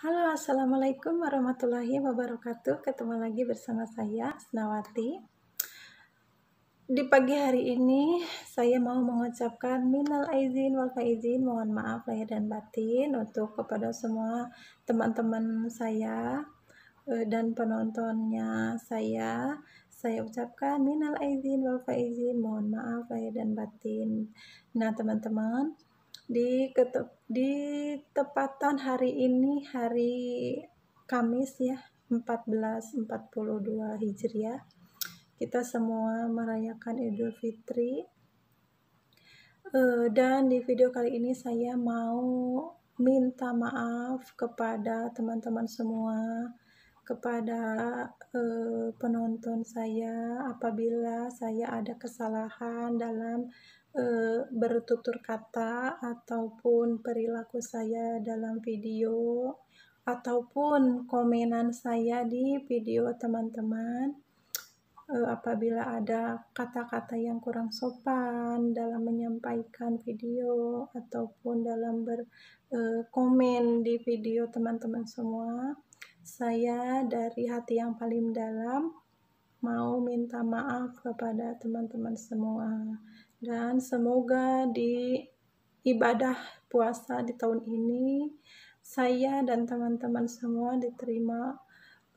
Halo, Assalamualaikum warahmatullahi wabarakatuh. Ketemu lagi bersama saya, Senawati Di pagi hari ini, saya mau mengucapkan minal aizin wal faizin, mohon maaf lahir dan batin untuk kepada semua teman-teman saya eh, dan penontonnya saya. Saya ucapkan minal aizin wal faizin, mohon maaf lahir dan batin. Nah, teman-teman, di ketep, di tepatan hari ini hari Kamis ya 1442 Hijriah kita semua merayakan Idul Fitri eh, dan di video kali ini saya mau minta maaf kepada teman-teman semua kepada uh, penonton saya apabila saya ada kesalahan dalam uh, bertutur kata ataupun perilaku saya dalam video ataupun komenan saya di video teman-teman uh, apabila ada kata-kata yang kurang sopan dalam menyampaikan video ataupun dalam berkomen uh, di video teman-teman semua saya dari hati yang paling dalam mau minta maaf kepada teman-teman semua dan semoga di ibadah puasa di tahun ini saya dan teman-teman semua diterima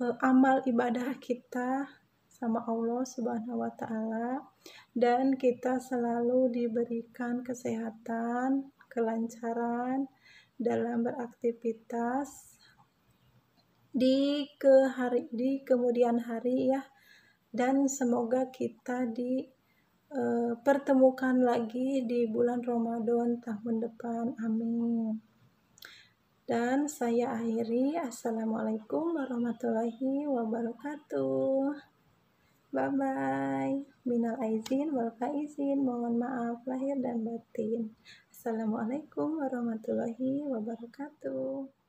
uh, amal ibadah kita sama Allah Subhanahu wa taala dan kita selalu diberikan kesehatan, kelancaran dalam beraktivitas di ke hari di kemudian hari ya dan semoga kita dipertemukan eh, pertemukan lagi di bulan Ramadan tahun depan amin dan saya akhiri assalamualaikum warahmatullahi wabarakatuh bye bye minal aizin wal faizin mohon maaf lahir dan batin assalamualaikum warahmatullahi wabarakatuh